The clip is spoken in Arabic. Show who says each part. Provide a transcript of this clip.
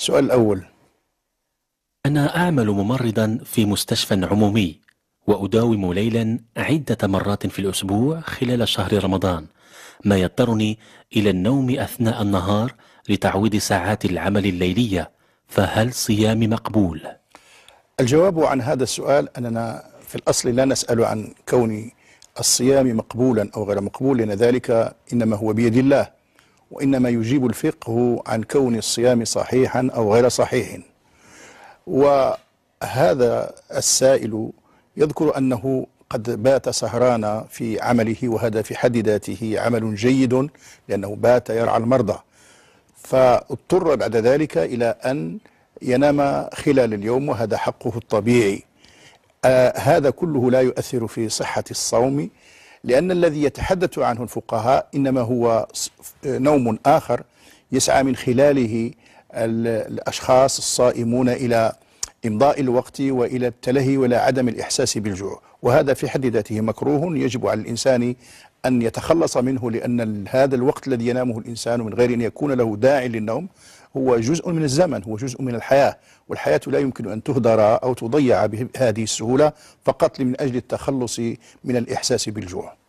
Speaker 1: السؤال الأول أنا أعمل ممرضا في مستشفى عمومي وأداوم ليلا عدة مرات في الأسبوع خلال شهر رمضان ما يضطرني إلى النوم أثناء النهار لتعويض ساعات العمل الليلية فهل صيامي مقبول؟
Speaker 2: الجواب عن هذا السؤال أننا في الأصل لا نسأل عن كون الصيام مقبولا أو غير مقبول لأن ذلك إنما هو بيد الله وإنما يجيب الفقه عن كون الصيام صحيحا أو غير صحيح وهذا السائل يذكر أنه قد بات سهران في عمله وهذا في حد ذاته عمل جيد لأنه بات يرعى المرضى فاضطر بعد ذلك إلى أن ينام خلال اليوم وهذا حقه الطبيعي آه هذا كله لا يؤثر في صحة الصوم لأن الذي يتحدث عنه الفقهاء إنما هو آه، نوم آخر يسعى من خلاله الأشخاص الصائمون إلى إمضاء الوقت وإلى التلهي ولا عدم الإحساس بالجوع وهذا في حد ذاته مكروه يجب على الإنسان أن يتخلص منه لأن هذا الوقت الذي ينامه الإنسان من غير أن يكون له داع للنوم هو جزء من الزمن هو جزء من الحياة والحياة لا يمكن أن تهدر أو تضيع بهذه السهولة فقط من أجل التخلص من الإحساس بالجوع